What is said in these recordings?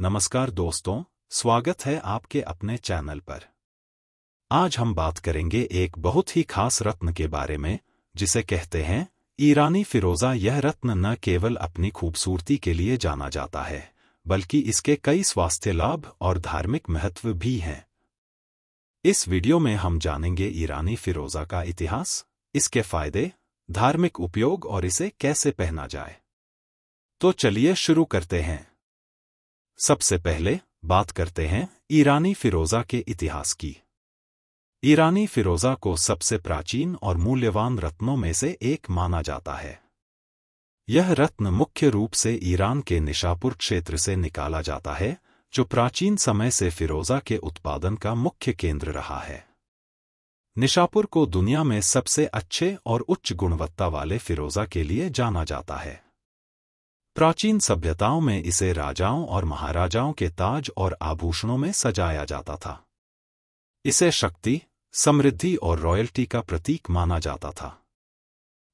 नमस्कार दोस्तों स्वागत है आपके अपने चैनल पर आज हम बात करेंगे एक बहुत ही खास रत्न के बारे में जिसे कहते हैं ईरानी फिरोजा यह रत्न न केवल अपनी खूबसूरती के लिए जाना जाता है बल्कि इसके कई स्वास्थ्य लाभ और धार्मिक महत्व भी हैं इस वीडियो में हम जानेंगे ईरानी फिरोजा का इतिहास इसके फायदे धार्मिक उपयोग और इसे कैसे पहना जाए तो चलिए शुरू करते हैं सबसे पहले बात करते हैं ईरानी फिरोज़ा के इतिहास की ईरानी फिरोज़ा को सबसे प्राचीन और मूल्यवान रत्नों में से एक माना जाता है यह रत्न मुख्य रूप से ईरान के निशापुर क्षेत्र से निकाला जाता है जो प्राचीन समय से फिरोज़ा के उत्पादन का मुख्य केंद्र रहा है निशापुर को दुनिया में सबसे अच्छे और उच्च गुणवत्ता वाले फिरोज़ा के लिए जाना जाता है प्राचीन सभ्यताओं में इसे राजाओं और महाराजाओं के ताज और आभूषणों में सजाया जाता था इसे शक्ति समृद्धि और रॉयल्टी का प्रतीक माना जाता था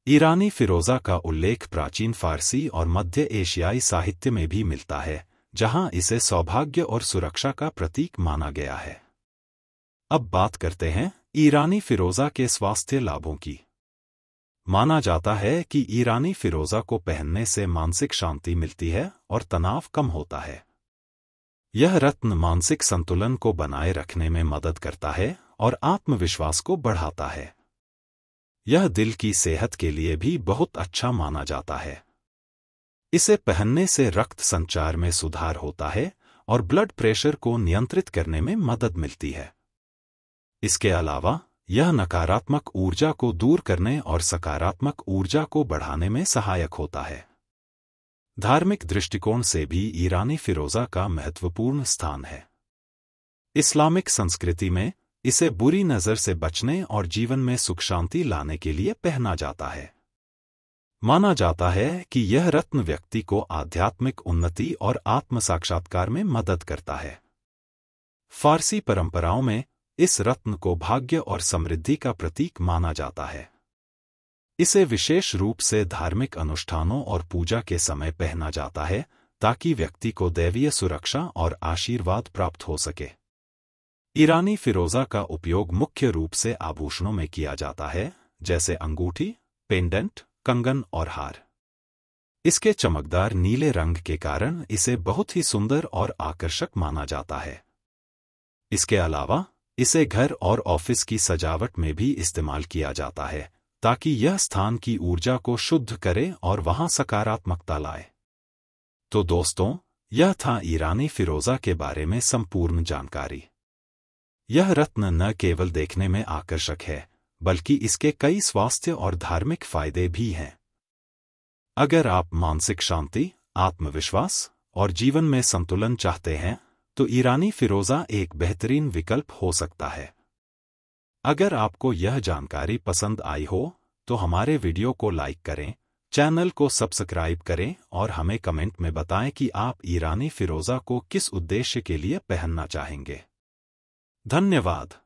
ईरानी फिरोजा का उल्लेख प्राचीन फारसी और मध्य एशियाई साहित्य में भी मिलता है जहां इसे सौभाग्य और सुरक्षा का प्रतीक माना गया है अब बात करते हैं ईरानी फिरोजा के स्वास्थ्य लाभों की माना जाता है कि ईरानी फिरोजा को पहनने से मानसिक शांति मिलती है और तनाव कम होता है यह रत्न मानसिक संतुलन को बनाए रखने में मदद करता है और आत्मविश्वास को बढ़ाता है यह दिल की सेहत के लिए भी बहुत अच्छा माना जाता है इसे पहनने से रक्त संचार में सुधार होता है और ब्लड प्रेशर को नियंत्रित करने में मदद मिलती है इसके अलावा यह नकारात्मक ऊर्जा को दूर करने और सकारात्मक ऊर्जा को बढ़ाने में सहायक होता है धार्मिक दृष्टिकोण से भी ईरानी फिरोजा का महत्वपूर्ण स्थान है इस्लामिक संस्कृति में इसे बुरी नज़र से बचने और जीवन में सुख शांति लाने के लिए पहना जाता है माना जाता है कि यह रत्न व्यक्ति को आध्यात्मिक उन्नति और आत्म साक्षात्कार में मदद करता है फारसी परंपराओं में इस रत्न को भाग्य और समृद्धि का प्रतीक माना जाता है इसे विशेष रूप से धार्मिक अनुष्ठानों और पूजा के समय पहना जाता है ताकि व्यक्ति को दैवीय सुरक्षा और आशीर्वाद प्राप्त हो सके ईरानी फिरोजा का उपयोग मुख्य रूप से आभूषणों में किया जाता है जैसे अंगूठी पेंडेंट कंगन और हार इसके चमकदार नीले रंग के कारण इसे बहुत ही सुंदर और आकर्षक माना जाता है इसके अलावा इसे घर और ऑफिस की सजावट में भी इस्तेमाल किया जाता है ताकि यह स्थान की ऊर्जा को शुद्ध करे और वहां सकारात्मकता लाए तो दोस्तों यह था ईरानी फिरोजा के बारे में संपूर्ण जानकारी यह रत्न न केवल देखने में आकर्षक है बल्कि इसके कई स्वास्थ्य और धार्मिक फायदे भी हैं अगर आप मानसिक शांति आत्मविश्वास और जीवन में संतुलन चाहते हैं तो ईरानी फिरोज़ा एक बेहतरीन विकल्प हो सकता है अगर आपको यह जानकारी पसंद आई हो तो हमारे वीडियो को लाइक करें चैनल को सब्सक्राइब करें और हमें कमेंट में बताएं कि आप ईरानी फिरोज़ा को किस उद्देश्य के लिए पहनना चाहेंगे धन्यवाद